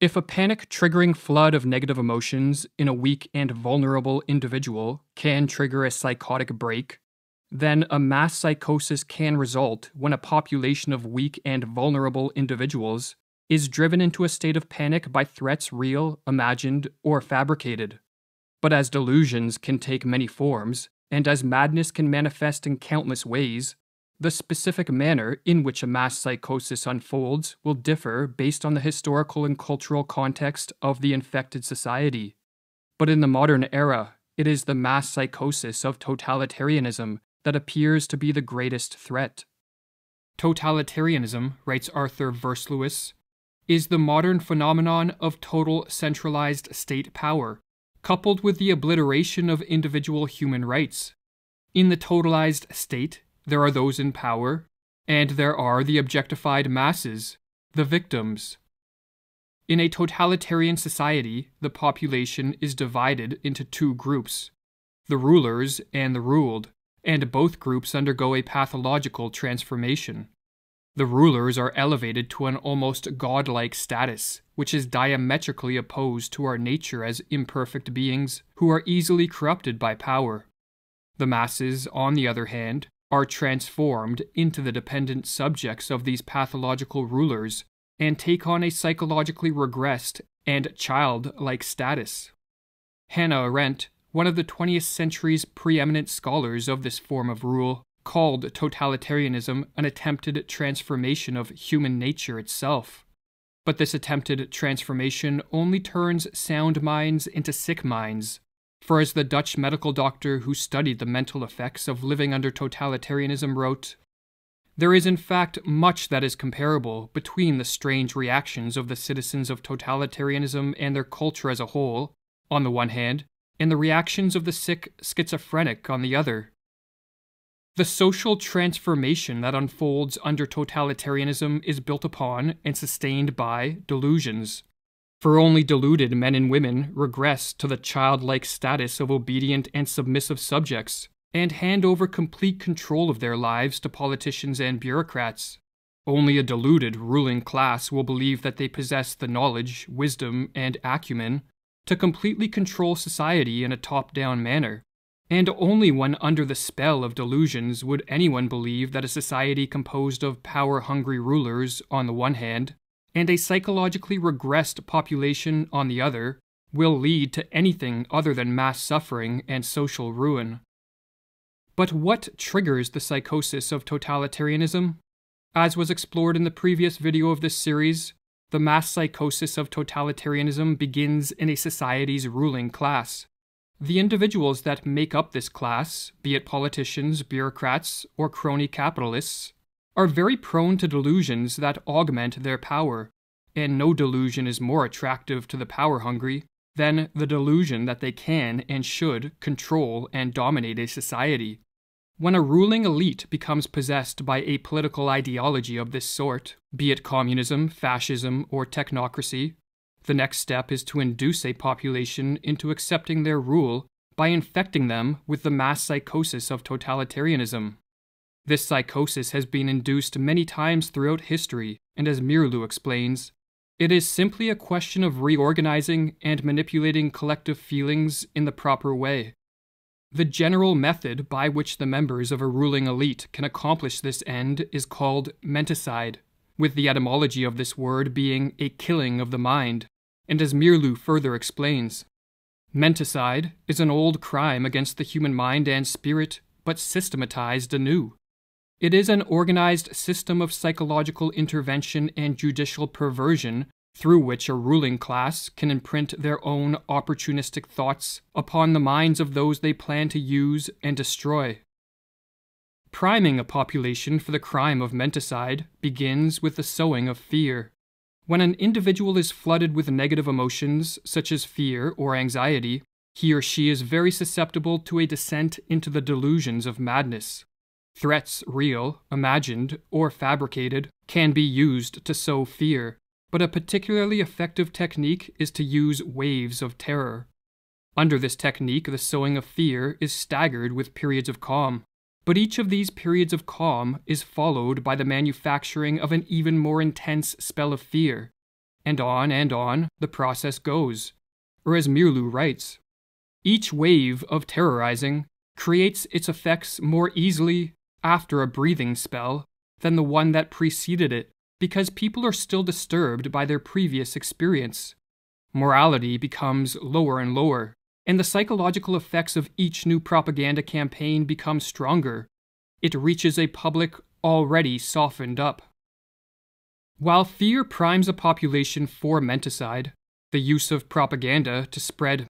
If a panic triggering flood of negative emotions in a weak and vulnerable individual can trigger a psychotic break, then a mass psychosis can result when a population of weak and vulnerable individuals is driven into a state of panic by threats real, imagined, or fabricated. But as delusions can take many forms, and as madness can manifest in countless ways, the specific manner in which a mass psychosis unfolds will differ based on the historical and cultural context of the infected society. But in the modern era, it is the mass psychosis of totalitarianism that appears to be the greatest threat. Totalitarianism, writes Arthur Verslewis, is the modern phenomenon of total centralized state power, coupled with the obliteration of individual human rights. In the totalized state, there are those in power, and there are the objectified masses, the victims. In a totalitarian society, the population is divided into two groups the rulers and the ruled, and both groups undergo a pathological transformation. The rulers are elevated to an almost godlike status, which is diametrically opposed to our nature as imperfect beings who are easily corrupted by power. The masses, on the other hand, are transformed into the dependent subjects of these pathological rulers and take on a psychologically regressed and childlike status. Hannah Arendt, one of the 20th century's preeminent scholars of this form of rule, called totalitarianism an attempted transformation of human nature itself. But this attempted transformation only turns sound minds into sick minds, for as the Dutch medical doctor who studied the mental effects of living under totalitarianism wrote, there is in fact much that is comparable between the strange reactions of the citizens of totalitarianism and their culture as a whole, on the one hand, and the reactions of the sick schizophrenic on the other. The social transformation that unfolds under totalitarianism is built upon and sustained by delusions. For only deluded men and women regress to the childlike status of obedient and submissive subjects, and hand over complete control of their lives to politicians and bureaucrats. Only a deluded ruling class will believe that they possess the knowledge, wisdom, and acumen to completely control society in a top down manner. And only when under the spell of delusions would anyone believe that a society composed of power hungry rulers, on the one hand, and a psychologically regressed population on the other, will lead to anything other than mass suffering and social ruin. But what triggers the psychosis of totalitarianism? As was explored in the previous video of this series, the mass psychosis of totalitarianism begins in a society's ruling class. The individuals that make up this class, be it politicians, bureaucrats, or crony capitalists, are very prone to delusions that augment their power, and no delusion is more attractive to the power hungry than the delusion that they can and should control and dominate a society. When a ruling elite becomes possessed by a political ideology of this sort, be it communism, fascism, or technocracy, the next step is to induce a population into accepting their rule by infecting them with the mass psychosis of totalitarianism. This psychosis has been induced many times throughout history, and as Mirlu explains, it is simply a question of reorganizing and manipulating collective feelings in the proper way. The general method by which the members of a ruling elite can accomplish this end is called menticide, with the etymology of this word being a killing of the mind, and as Mirlu further explains, menticide is an old crime against the human mind and spirit, but systematized anew. It is an organized system of psychological intervention and judicial perversion through which a ruling class can imprint their own opportunistic thoughts upon the minds of those they plan to use and destroy. Priming a population for the crime of menticide begins with the sowing of fear. When an individual is flooded with negative emotions, such as fear or anxiety, he or she is very susceptible to a descent into the delusions of madness. Threats real, imagined, or fabricated can be used to sow fear, but a particularly effective technique is to use waves of terror. Under this technique, the sowing of fear is staggered with periods of calm, but each of these periods of calm is followed by the manufacturing of an even more intense spell of fear. And on and on the process goes. Or as Mirlu writes, each wave of terrorizing creates its effects more easily after a breathing spell than the one that preceded it because people are still disturbed by their previous experience. Morality becomes lower and lower, and the psychological effects of each new propaganda campaign become stronger. It reaches a public already softened up. While fear primes a population for menticide, the use of propaganda to spread